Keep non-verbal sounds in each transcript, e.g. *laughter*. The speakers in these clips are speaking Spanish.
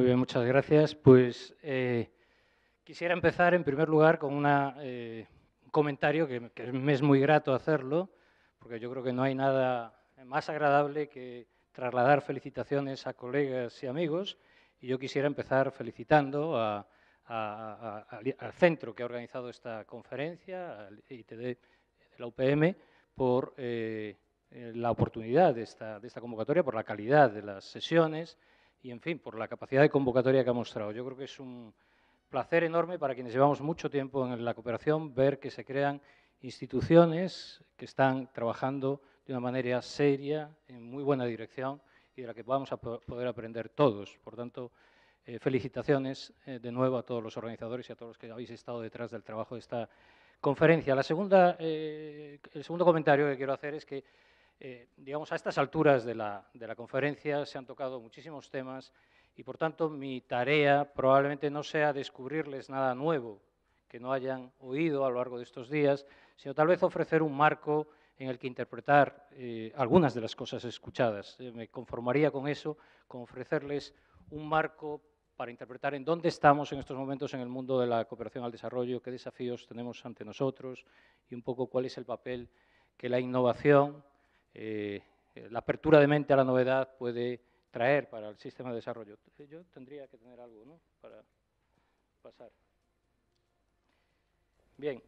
Muy muchas gracias. Pues eh, quisiera empezar en primer lugar con eh, un comentario que, me es muy grato hacerlo, porque yo creo que no hay nada más agradable que trasladar felicitaciones a colegas y amigos. Y yo quisiera empezar felicitando al centro que ha organizado esta conferencia, al ITD de la UPM, por eh, la oportunidad de esta convocatoria, por la calidad de las sesiones y, en fin, por la capacidad de convocatoria que ha mostrado. Yo creo que es un placer enorme para quienes llevamos mucho tiempo en la cooperación ver que se crean instituciones que están trabajando de una manera seria, en muy buena dirección y de la que vamos a poder aprender todos. Por tanto, eh, felicitaciones eh, de nuevo a todos los organizadores y a todos los que habéis estado detrás del trabajo de esta conferencia. La segunda, eh, el segundo comentario que quiero hacer es que eh, digamos, a estas alturas de la, conferencia se han tocado muchísimos temas y, por tanto, mi tarea probablemente no sea descubrirles nada nuevo que no hayan oído a lo largo de estos días, sino tal vez ofrecer un marco en el que interpretar eh, algunas de las cosas escuchadas. Eh, me conformaría con eso, con ofrecerles un marco para interpretar en dónde estamos en estos momentos en el mundo de la cooperación al desarrollo, qué desafíos tenemos ante nosotros y un poco cuál es el papel que la innovación eh, la apertura de mente a la novedad puede traer para el sistema de desarrollo. Eh, yo tendría que tener algo ¿no? para pasar. Bien,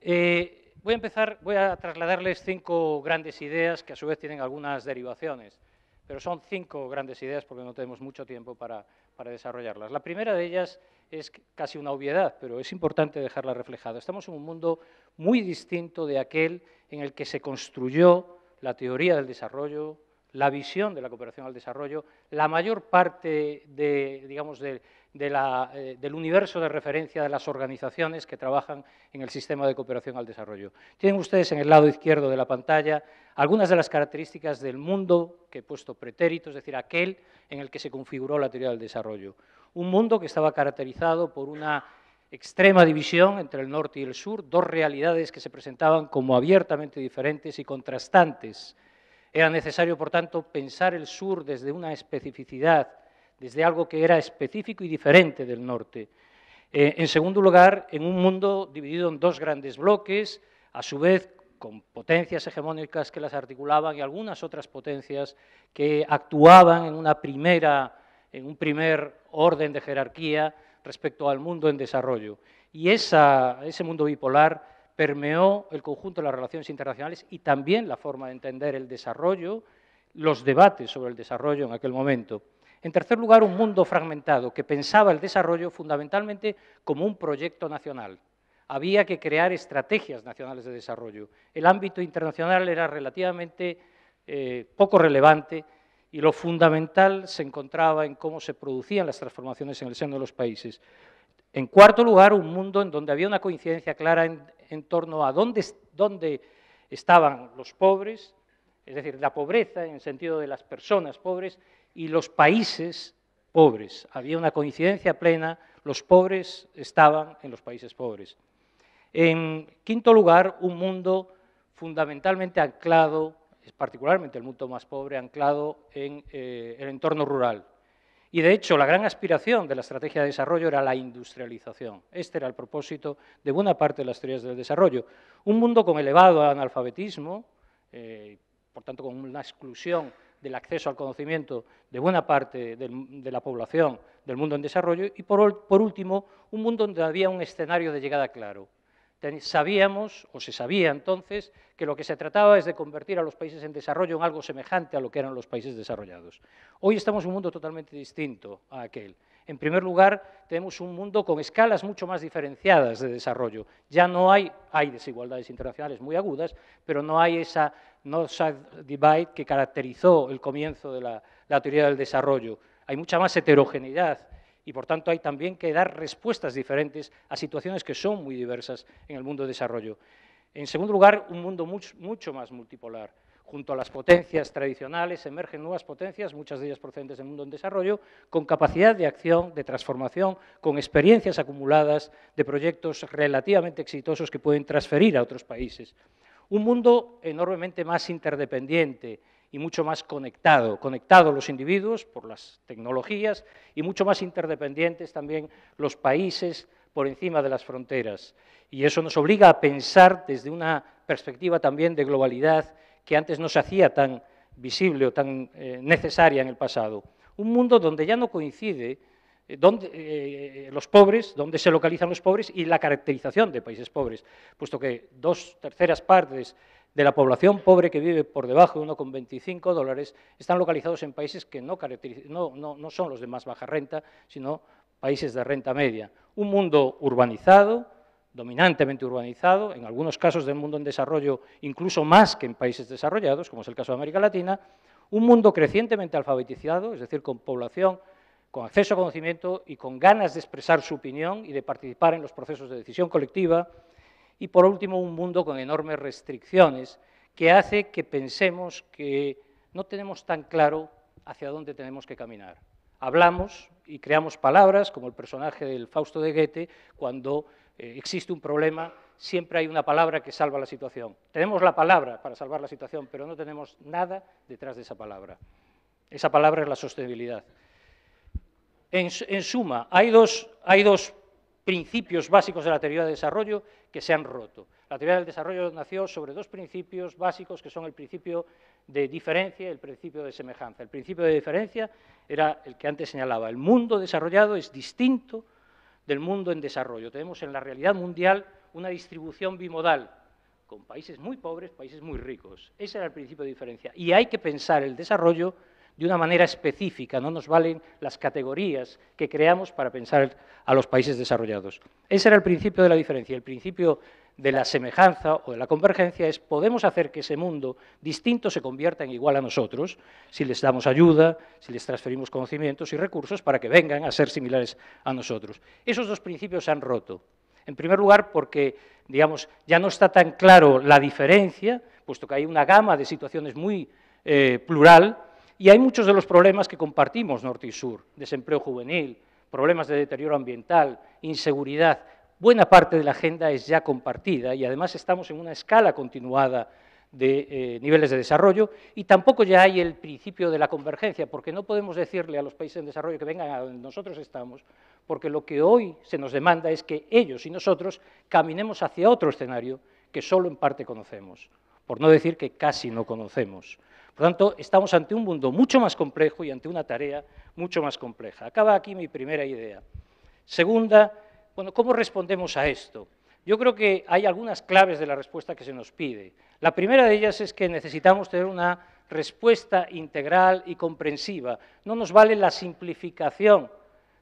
eh, voy a empezar, voy a trasladarles cinco grandes ideas que a su vez tienen algunas derivaciones, pero son cinco grandes ideas porque no tenemos mucho tiempo para, para desarrollarlas. La primera de ellas es casi una obviedad, pero es importante dejarla reflejada. Estamos en un mundo muy distinto de aquel en el que se construyó la teoría del desarrollo, la visión de la cooperación al desarrollo, la mayor parte de, digamos, eh, del universo de referencia de las organizaciones que trabajan en el sistema de cooperación al desarrollo. Tienen ustedes en el lado izquierdo de la pantalla algunas de las características del mundo que he puesto pretérito, es decir, aquel en el que se configuró la teoría del desarrollo. Un mundo que estaba caracterizado por una extrema división entre el norte y el sur, dos realidades que se presentaban como abiertamente diferentes y contrastantes. Era necesario, por tanto, pensar el sur desde una especificidad, desde algo que era específico y diferente del norte. Eh, en segundo lugar, en un mundo dividido en dos grandes bloques, a su vez con potencias hegemónicas que las articulaban y algunas otras potencias que actuaban en un primer orden de jerarquía respecto al mundo en desarrollo. Y ese mundo bipolar permeó el conjunto de las relaciones internacionales y también la forma de entender el desarrollo, los debates sobre el desarrollo en aquel momento. En tercer lugar, un mundo fragmentado que pensaba el desarrollo fundamentalmente como un proyecto nacional. Había que crear estrategias nacionales de desarrollo. El ámbito internacional era relativamente eh, poco relevante y lo fundamental se encontraba en cómo se producían las transformaciones en el seno de los países. En cuarto lugar, un mundo en donde había una coincidencia clara en, torno a dónde, dónde estaban los pobres, es decir, la pobreza en el sentido de las personas pobres y los países pobres. Había una coincidencia plena, los pobres estaban en los países pobres. En quinto lugar, un mundo fundamentalmente anclado es particularmente el mundo más pobre, anclado en eh, el entorno rural. Y de hecho, la gran aspiración de la estrategia de desarrollo era la industrialización. Este era el propósito de buena parte de las teorías del desarrollo. Un mundo con elevado analfabetismo, eh, por tanto con una exclusión del acceso al conocimiento de buena parte de la población del mundo en desarrollo, y por último, un mundo donde había un escenario de llegada claro, sabíamos, o se sabía entonces, que lo que se trataba es de convertir a los países en desarrollo en algo semejante a lo que eran los países desarrollados. Hoy estamos en un mundo totalmente distinto a aquel. En primer lugar, tenemos un mundo con escalas mucho más diferenciadas de desarrollo. Ya no hay, hay desigualdades internacionales muy agudas, pero no hay esa north Side divide que caracterizó el comienzo de la, la teoría del desarrollo. Hay mucha más heterogeneidad y por tanto hay también que dar respuestas diferentes a situaciones que son muy diversas en el mundo de desarrollo. En segundo lugar, un mundo mucho, mucho más multipolar. Junto a las potencias tradicionales emergen nuevas potencias, muchas de ellas procedentes del mundo en desarrollo, con capacidad de acción, de transformación, con experiencias acumuladas de proyectos relativamente exitosos que pueden transferir a otros países. Un mundo enormemente más interdependiente, y mucho más conectado, conectados los individuos por las tecnologías y mucho más interdependientes también los países por encima de las fronteras. Y eso nos obliga a pensar desde una perspectiva también de globalidad que antes no se hacía tan visible o tan eh, necesaria en el pasado. Un mundo donde ya no coincide eh, eh, los pobres, dónde se localizan los pobres y la caracterización de países pobres, puesto que dos terceras partes de la población pobre que vive por debajo de 1,25 dólares están localizados en países que no, son los de más baja renta, sino países de renta media. Un mundo urbanizado, dominantemente urbanizado, en algunos casos del mundo en desarrollo incluso más que en países desarrollados, como es el caso de América Latina, un mundo crecientemente alfabetizado, es decir, con población con acceso a conocimiento y con ganas de expresar su opinión y de participar en los procesos de decisión colectiva, y por último un mundo con enormes restricciones que hace que pensemos que no tenemos tan claro hacia dónde tenemos que caminar. Hablamos y creamos palabras, como el personaje del Fausto de Goethe, cuando eh, existe un problema, siempre hay una palabra que salva la situación. Tenemos la palabra para salvar la situación, pero no tenemos nada detrás de esa palabra. Esa palabra es la sostenibilidad. En, suma, hay dos principios básicos de la teoría del desarrollo que se han roto. La teoría del desarrollo nació sobre dos principios básicos que son el principio de diferencia y el principio de semejanza. El principio de diferencia era el que antes señalaba, el mundo desarrollado es distinto del mundo en desarrollo. Tenemos en la realidad mundial una distribución bimodal, con países muy pobres, países muy ricos. Ese era el principio de diferencia. Y hay que pensar el desarrollo de una manera específica, no nos valen las categorías que creamos para pensar a los países desarrollados. Ese era el principio de la diferencia, el principio de la semejanza o de la convergencia es podemos hacer que ese mundo distinto se convierta en igual a nosotros si les damos ayuda, si les transferimos conocimientos y recursos para que vengan a ser similares a nosotros. Esos dos principios se han roto. En primer lugar, porque digamos, ya no está tan claro la diferencia, puesto que hay una gama de situaciones muy eh, plural, y hay muchos de los problemas que compartimos norte y sur, desempleo juvenil, problemas de deterioro ambiental, inseguridad. Buena parte de la agenda es ya compartida y además estamos en una escala continuada de eh, niveles de desarrollo y tampoco ya hay el principio de la convergencia, porque no podemos decirle a los países en desarrollo que vengan a donde nosotros estamos, porque lo que hoy se nos demanda es que ellos y nosotros caminemos hacia otro escenario que solo en parte conocemos, por no decir que casi no conocemos. Por lo tanto, estamos ante un mundo mucho más complejo y ante una tarea mucho más compleja. Acaba aquí mi primera idea. Segunda, bueno, ¿cómo respondemos a esto? Yo creo que hay algunas claves de la respuesta que se nos pide. La primera de ellas es que necesitamos tener una respuesta integral y comprensiva. No nos vale la simplificación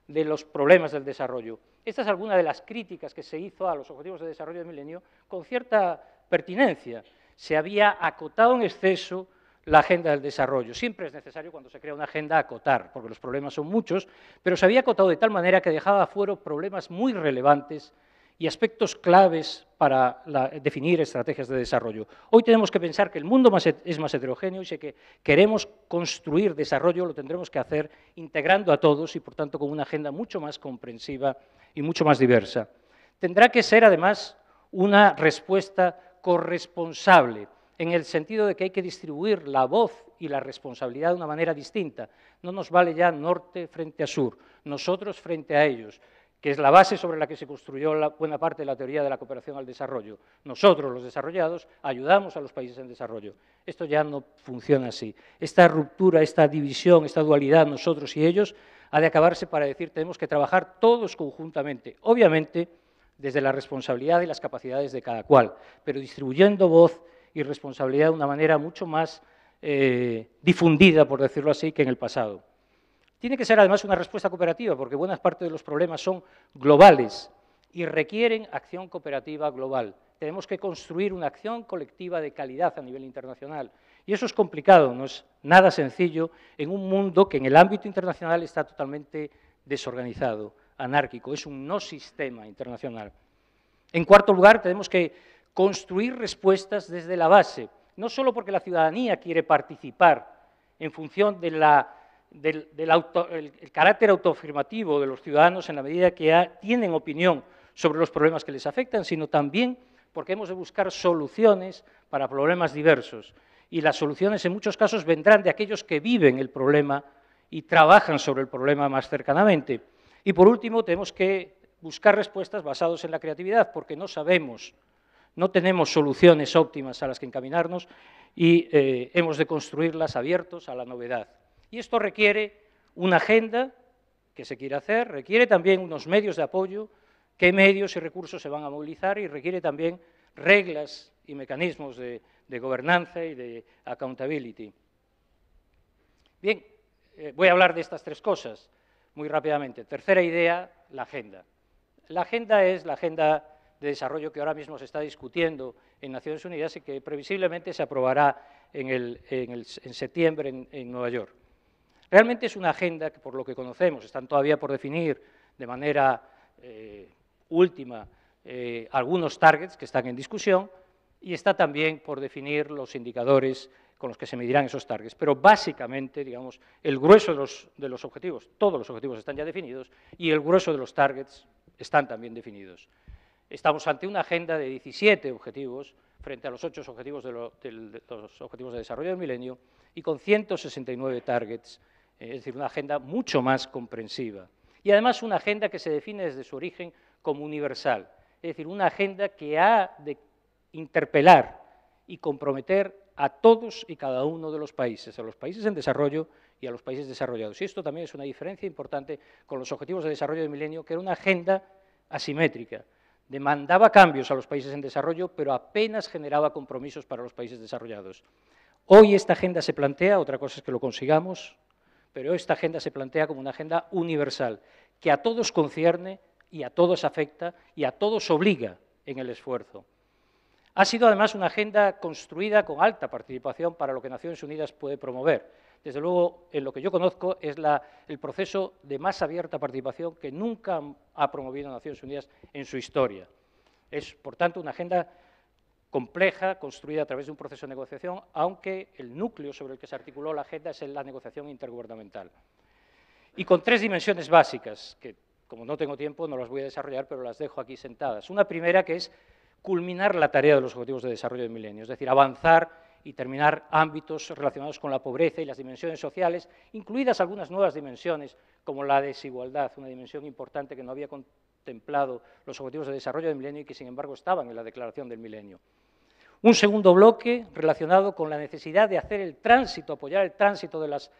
de los problemas del desarrollo. Esta es alguna de las críticas que se hizo a los Objetivos de Desarrollo del Milenio con cierta pertinencia. Se había acotado en exceso la agenda del desarrollo. Siempre es necesario cuando se crea una agenda acotar, porque los problemas son muchos, pero se había acotado de tal manera que dejaba fuera problemas muy relevantes y aspectos claves para definir estrategias de desarrollo. Hoy tenemos que pensar que el mundo es más heterogéneo y si que queremos construir desarrollo, lo tendremos que hacer integrando a todos y, por tanto, con una agenda mucho más comprensiva y mucho más diversa. Tendrá que ser, además, una respuesta corresponsable en el sentido de que hay que distribuir la voz y la responsabilidad de una manera distinta. No nos vale ya norte frente a sur, nosotros frente a ellos, que es la base sobre la que se construyó buena parte de la teoría de la cooperación al desarrollo. Nosotros, los desarrollados, ayudamos a los países en desarrollo. Esto ya no funciona así. Esta ruptura, esta división, esta dualidad, nosotros y ellos, ha de acabarse para decir tenemos que trabajar todos conjuntamente. Obviamente, desde la responsabilidad y las capacidades de cada cual, pero distribuyendo voz y responsabilidad de una manera mucho más eh, difundida, por decirlo así, que en el pasado. Tiene que ser además una respuesta cooperativa, porque buena parte de los problemas son globales y requieren acción cooperativa global. Tenemos que construir una acción colectiva de calidad a nivel internacional. Y eso es complicado, no es nada sencillo en un mundo que en el ámbito internacional está totalmente desorganizado, anárquico, es un no sistema internacional. En cuarto lugar, tenemos que construir respuestas desde la base, no solo porque la ciudadanía quiere participar en función del carácter autoafirmativo de los ciudadanos en la medida que tienen opinión sobre los problemas que les afectan, sino también porque hemos de buscar soluciones para problemas diversos. Y las soluciones en muchos casos vendrán de aquellos que viven el problema y trabajan sobre el problema más cercanamente. Y por último, tenemos que buscar respuestas basadas en la creatividad, porque no sabemos no tenemos soluciones óptimas a las que encaminarnos y eh, hemos de construirlas abiertos a la novedad. Y esto requiere una agenda que se quiera hacer, requiere también unos medios de apoyo, qué medios y recursos se van a movilizar y requiere también reglas y mecanismos de, gobernanza y de accountability. Bien, eh, voy a hablar de estas tres cosas muy rápidamente. Tercera idea, la agenda. La agenda es la agenda de Desarrollo que ahora mismo se está discutiendo en Naciones Unidas y que previsiblemente se aprobará en, septiembre en, Nueva York. Realmente es una agenda que, por lo que conocemos, están todavía por definir de manera eh, última eh, algunos targets que están en discusión y está también por definir los indicadores con los que se medirán esos targets. Pero básicamente, digamos, el grueso de los objetivos, todos los objetivos están ya definidos y el grueso de los targets están también definidos. Estamos ante una agenda de 17 objetivos frente a los 8 objetivos de, los objetivos de desarrollo del milenio y con 169 targets, eh, es decir, una agenda mucho más comprensiva. Y además una agenda que se define desde su origen como universal, es decir, una agenda que ha de interpelar y comprometer a todos y cada uno de los países, a los países en desarrollo y a los países desarrollados. Y esto también es una diferencia importante con los Objetivos de Desarrollo del Milenio, que era una agenda asimétrica, demandaba cambios a los países en desarrollo, pero apenas generaba compromisos para los países desarrollados. Hoy esta agenda se plantea, otra cosa es que lo consigamos, pero esta agenda se plantea como una agenda universal, que a todos concierne y a todos afecta y a todos obliga en el esfuerzo. Ha sido además una agenda construida con alta participación para lo que Naciones Unidas puede promover, desde luego, en lo que yo conozco, es el proceso de más abierta participación que nunca ha promovido Naciones Unidas en su historia. Es, por tanto, una agenda compleja, construida a través de un proceso de negociación, aunque el núcleo sobre el que se articuló la agenda es la negociación intergubernamental. Y con tres dimensiones básicas, que como no tengo tiempo no las voy a desarrollar, pero las dejo aquí sentadas. Una primera que es culminar la tarea de los Objetivos de Desarrollo del Milenio, es decir, avanzar y terminar ámbitos relacionados con la pobreza y las dimensiones sociales, incluidas algunas nuevas dimensiones, como la desigualdad, una dimensión importante que no había contemplado los objetivos de desarrollo del milenio y que, sin embargo, estaban en la declaración del milenio. Un segundo bloque relacionado con la necesidad de hacer el tránsito, apoyar el tránsito de las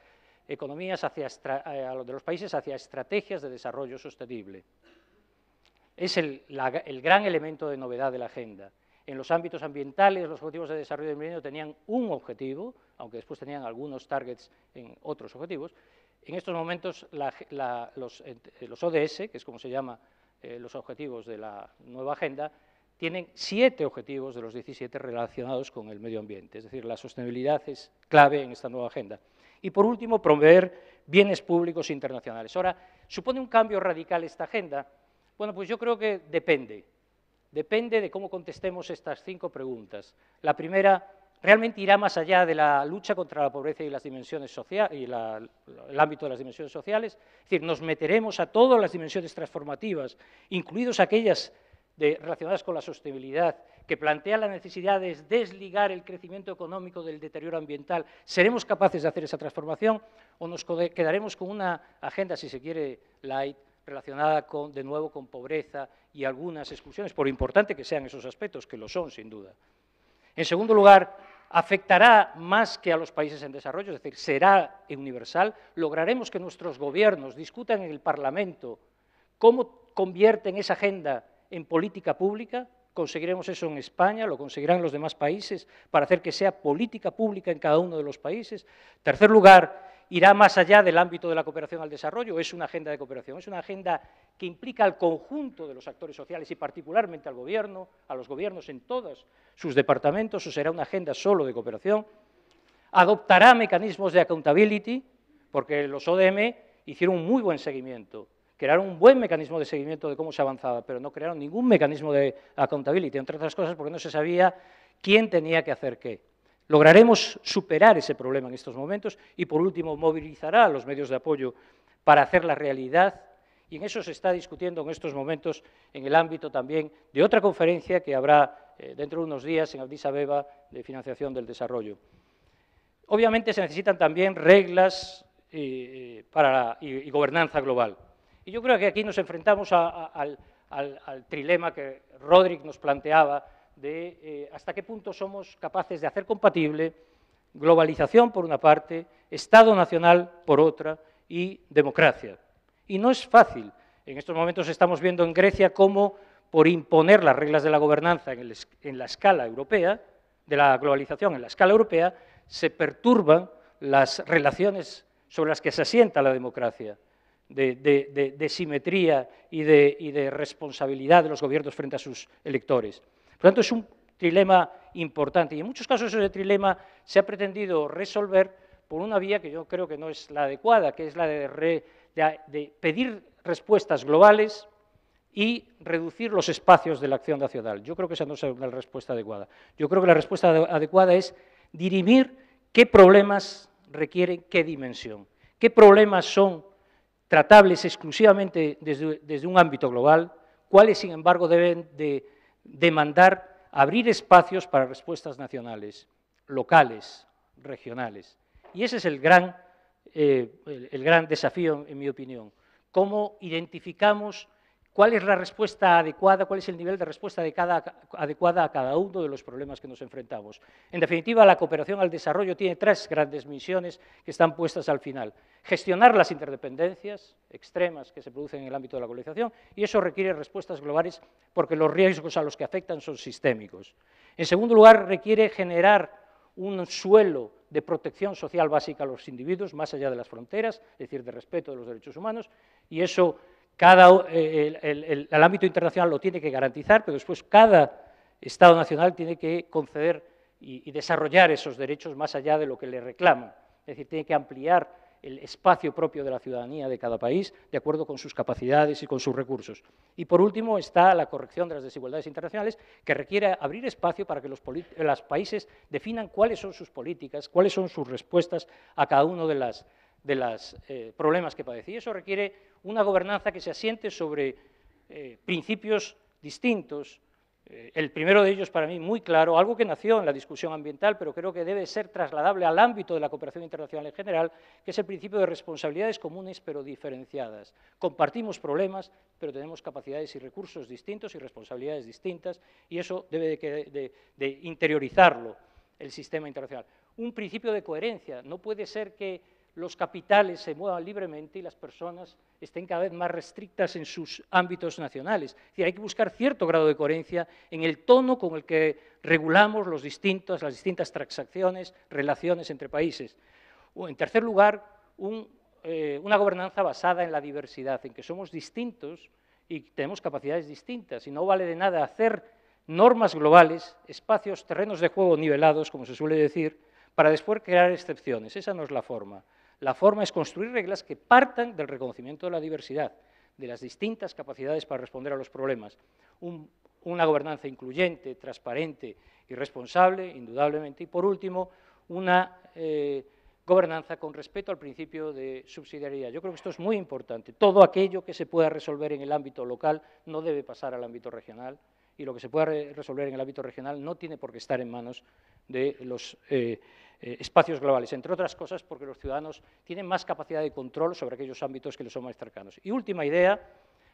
economías hacia, eh, de los países hacia estrategias de desarrollo sostenible. Es el gran elemento de novedad de la agenda en los ámbitos ambientales los objetivos de desarrollo del milenio tenían un objetivo, aunque después tenían algunos targets en otros objetivos. En estos momentos los, eh, ODS, que es como se llama eh, los objetivos de la nueva agenda, tienen siete objetivos de los 17 relacionados con el medio ambiente, es decir, la sostenibilidad es clave en esta nueva agenda. Y por último, promover bienes públicos internacionales. Ahora, ¿supone un cambio radical esta agenda? Bueno, pues yo creo que depende depende de cómo contestemos estas cinco preguntas. La primera realmente irá más allá de la lucha contra la pobreza y, las dimensiones y el ámbito de las dimensiones sociales, es decir, nos meteremos a todas las dimensiones transformativas, incluidos aquellas relacionadas con la sostenibilidad, que plantea la necesidad de desligar el crecimiento económico del deterioro ambiental, ¿seremos capaces de hacer esa transformación o nos quedaremos con una agenda, si se quiere, light, relacionada con, de nuevo con pobreza y algunas exclusiones, por importante que sean esos aspectos, que lo son sin duda. En segundo lugar, afectará más que a los países en desarrollo, es decir, será universal. Lograremos que nuestros gobiernos discutan en el Parlamento cómo convierten esa agenda en política pública. Conseguiremos eso en España, lo conseguirán los demás países, para hacer que sea política pública en cada uno de los países. En tercer lugar, irá más allá del ámbito de la cooperación al desarrollo, es una agenda de cooperación, es una agenda que implica al conjunto de los actores sociales y particularmente al gobierno, a los gobiernos en todos sus departamentos, o será una agenda solo de cooperación, adoptará mecanismos de accountability, porque los ODM hicieron un muy buen seguimiento, crearon un buen mecanismo de seguimiento de cómo se avanzaba, pero no crearon ningún mecanismo de accountability, entre otras cosas porque no se sabía quién tenía que hacer qué. Lograremos superar ese problema en estos momentos y, por último, movilizará a los medios de apoyo para hacer la realidad. Y en eso se está discutiendo en estos momentos en el ámbito también de otra conferencia que habrá eh, dentro de unos días en Addis Abeba de financiación del desarrollo. Obviamente se necesitan también reglas eh, eh, y, gobernanza global. Y yo creo que aquí nos enfrentamos al, al, trilema que Roderick nos planteaba de eh, hasta qué punto somos capaces de hacer compatible globalización por una parte, Estado nacional por otra y democracia. Y no es fácil. En estos momentos estamos viendo en Grecia cómo, por imponer las reglas de la gobernanza en, la escala europea, de la globalización en la escala europea, se perturban las relaciones sobre las que se asienta la democracia, de, simetría y de responsabilidad de los gobiernos frente a sus electores. Por lo tanto, es un trilema importante. Y en muchos casos ese trilema se ha pretendido resolver por una vía que yo creo que no es la adecuada, que es la de, pedir respuestas globales y reducir los espacios de la acción nacional. Yo creo que esa no es la respuesta adecuada. Yo creo que la respuesta adecuada es dirimir qué problemas requieren qué dimensión, qué problemas son tratables exclusivamente desde un ámbito global, cuáles, sin embargo, deben de demandar abrir espacios para respuestas nacionales, locales, regionales. Y ese es el gran, eh, gran desafío, en mi opinión. Cómo identificamos ¿Cuál es la respuesta adecuada? ¿Cuál es el nivel de respuesta adecuada a cada uno de los problemas que nos enfrentamos? En definitiva, la cooperación al desarrollo tiene tres grandes misiones que están puestas al final. Gestionar las interdependencias extremas que se producen en el ámbito de la globalización y eso requiere respuestas globales porque los riesgos a los que afectan son sistémicos. En segundo lugar, requiere generar un suelo de protección social básica a los individuos, más allá de las fronteras, es decir, de respeto de los derechos humanos, y eso eh, el, ámbito internacional lo tiene que garantizar, pero después cada Estado nacional tiene que conceder y, desarrollar esos derechos más allá de lo que le reclaman. Es decir, tiene que ampliar el espacio propio de la ciudadanía de cada país de acuerdo con sus capacidades y con sus recursos. Y por último está la corrección de las desigualdades internacionales, que requiere abrir espacio para que los países definan cuáles son sus políticas, cuáles son sus respuestas a cada una de las de los eh, problemas que padece. Y eso requiere una gobernanza que se asiente sobre eh, principios distintos. Eh, el primero de ellos, para mí, muy claro, algo que nació en la discusión ambiental, pero creo que debe ser trasladable al ámbito de la cooperación internacional en general, que es el principio de responsabilidades comunes pero diferenciadas. Compartimos problemas, pero tenemos capacidades y recursos distintos y responsabilidades distintas, y eso debe de interiorizarlo el sistema internacional. Un principio de coherencia. No puede ser que los capitales se muevan libremente y las personas estén cada vez más restrictas en sus ámbitos nacionales. Es decir, hay que buscar cierto grado de coherencia en el tono con el que regulamos los distintos, las distintas transacciones, relaciones entre países. En tercer lugar, eh, una gobernanza basada en la diversidad, en que somos distintos y tenemos capacidades distintas, y no vale de nada hacer normas globales, espacios, terrenos de juego nivelados, como se suele decir, para después crear excepciones. Esa no es la forma. La forma es construir reglas que partan del reconocimiento de la diversidad, de las distintas capacidades para responder a los problemas. una gobernanza incluyente, transparente y responsable, indudablemente. Y por último, una eh, gobernanza con respeto al principio de subsidiariedad. Yo creo que esto es muy importante. Todo aquello que se pueda resolver en el ámbito local no debe pasar al ámbito regional y lo que se pueda resolver en el ámbito regional no tiene por qué estar en manos de los eh, eh, espacios globales, entre otras cosas porque los ciudadanos tienen más capacidad de control sobre aquellos ámbitos que les son más cercanos. Y última idea,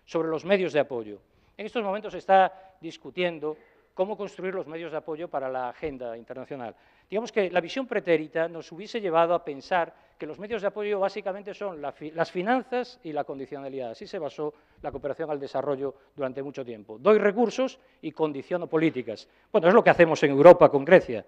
sobre los medios de apoyo. En estos momentos se está discutiendo cómo construir los medios de apoyo para la agenda internacional. Digamos que la visión pretérita nos hubiese llevado a pensar que los medios de apoyo básicamente son las finanzas y la condicionalidad. Así se basó la cooperación al desarrollo durante mucho tiempo. Doy recursos y condiciono políticas. Bueno, es lo que hacemos en Europa con Grecia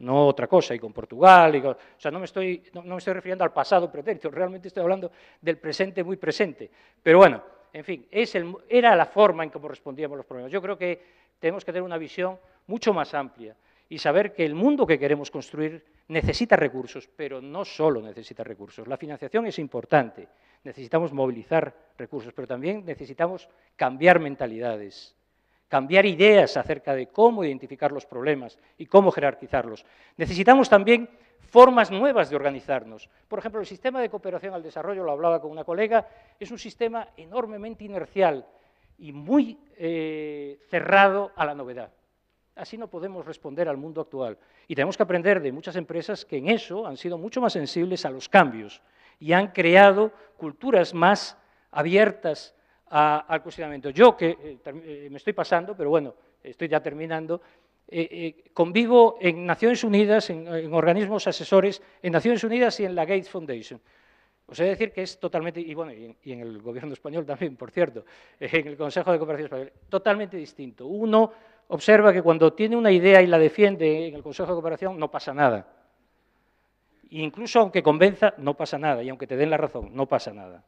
no otra cosa, y con Portugal. Y o sea, no me, estoy, me estoy refiriendo al pasado pretérito, realmente estoy hablando del presente muy presente. Pero bueno, en fin, es era la forma en cómo respondíamos los problemas. Yo creo que tenemos que tener una visión mucho más amplia y saber que el mundo que queremos construir necesita recursos, pero no solo necesita recursos. La financiación es importante, necesitamos movilizar recursos, pero también necesitamos cambiar mentalidades cambiar ideas acerca de cómo identificar los problemas y cómo jerarquizarlos. Necesitamos también formas nuevas de organizarnos. Por ejemplo, el sistema de cooperación al desarrollo, lo hablaba con una colega, es un sistema enormemente inercial y muy eh, cerrado a la novedad. Así no podemos responder al mundo actual. Y tenemos que aprender de muchas empresas que en eso han sido mucho más sensibles a los cambios y han creado culturas más abiertas al cuestionamiento. Yo, que eh, eh, me estoy pasando, pero bueno, estoy ya terminando, eh, convivo en Naciones Unidas, en, organismos asesores, en Naciones Unidas y en la Gates Foundation. Os he de decir que es totalmente, y bueno, y en, el gobierno español también, por cierto, *laughs* en el Consejo de Cooperación Española, totalmente distinto. Uno observa que cuando tiene una idea y la defiende en el Consejo de Cooperación no pasa nada. incluso aunque convenza, no pasa nada, y aunque te den la razón, no pasa nada.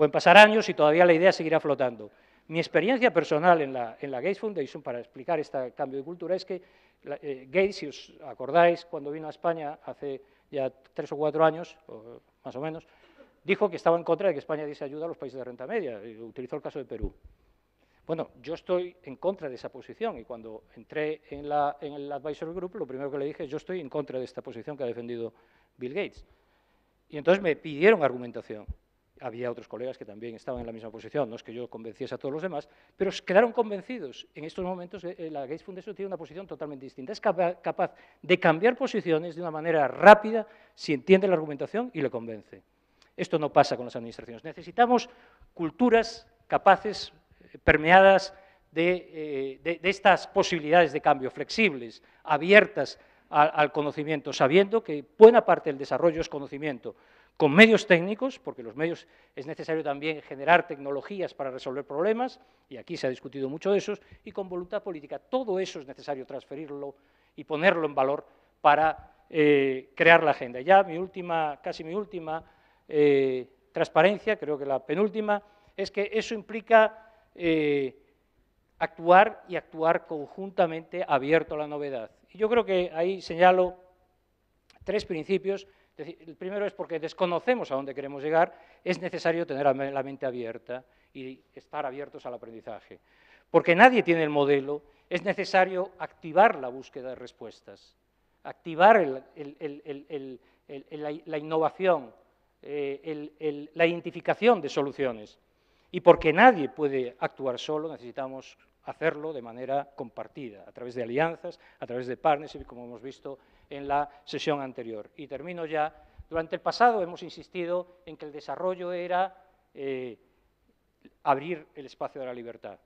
Pueden pasar años y todavía la idea seguirá flotando. Mi experiencia personal en la, en la Gates Foundation, para explicar este cambio de cultura, es que eh, Gates, si os acordáis, cuando vino a España hace ya tres o cuatro años, más o menos, dijo que estaba en contra de que España diese ayuda a los países de renta media, y utilizó el caso de Perú. Bueno, yo estoy en contra de esa posición y cuando entré en, la, en el advisory group, lo primero que le dije es yo estoy en contra de esta posición que ha defendido Bill Gates. Y entonces me pidieron argumentación había otros colegas que también estaban en la misma posición, no es que yo convenciese a todos los demás, pero quedaron convencidos. En estos momentos eh, eh, la Gates Foundation tiene una posición totalmente distinta. Es capaz de cambiar posiciones de una manera rápida si entiende la argumentación y le convence. Esto no pasa con las administraciones. Necesitamos culturas capaces, eh, permeadas de, estas posibilidades de cambio, flexibles, abiertas al conocimiento, sabiendo que buena parte del desarrollo es conocimiento con medios técnicos, porque los medios es necesario también generar tecnologías para resolver problemas, y aquí se ha discutido mucho de esos, y con voluntad política. Todo eso es necesario transferirlo y ponerlo en valor para eh, crear la agenda. Ya mi última, casi mi última eh, transparencia, creo que la penúltima, es que eso implica eh, actuar y actuar conjuntamente abierto a la novedad. Y yo creo que ahí señalo tres principios el primero es porque desconocemos a dónde queremos llegar, es necesario tener la mente abierta y estar abiertos al aprendizaje. Porque nadie tiene el modelo, es necesario activar la búsqueda de respuestas, activar la, la, innovación, eh, la identificación de soluciones. Y porque nadie puede actuar solo, necesitamos hacerlo de manera compartida, a través de alianzas, a través de partnership, como hemos visto en la sesión anterior. Y termino ya. Durante el pasado hemos insistido en que el desarrollo era eh, abrir el espacio de la libertad,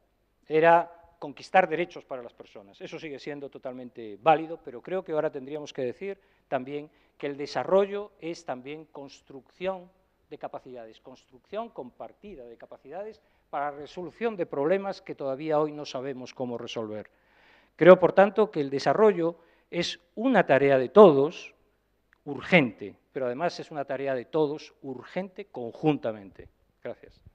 era conquistar derechos para las personas. Eso sigue siendo totalmente válido, pero creo que ahora tendríamos que decir también que el desarrollo es también construcción de capacidades, construcción compartida de capacidades para resolución de problemas que todavía hoy no sabemos cómo resolver. Creo, por tanto, que el desarrollo es una tarea de todos, urgente, pero además es una tarea de todos, urgente, conjuntamente. Gracias.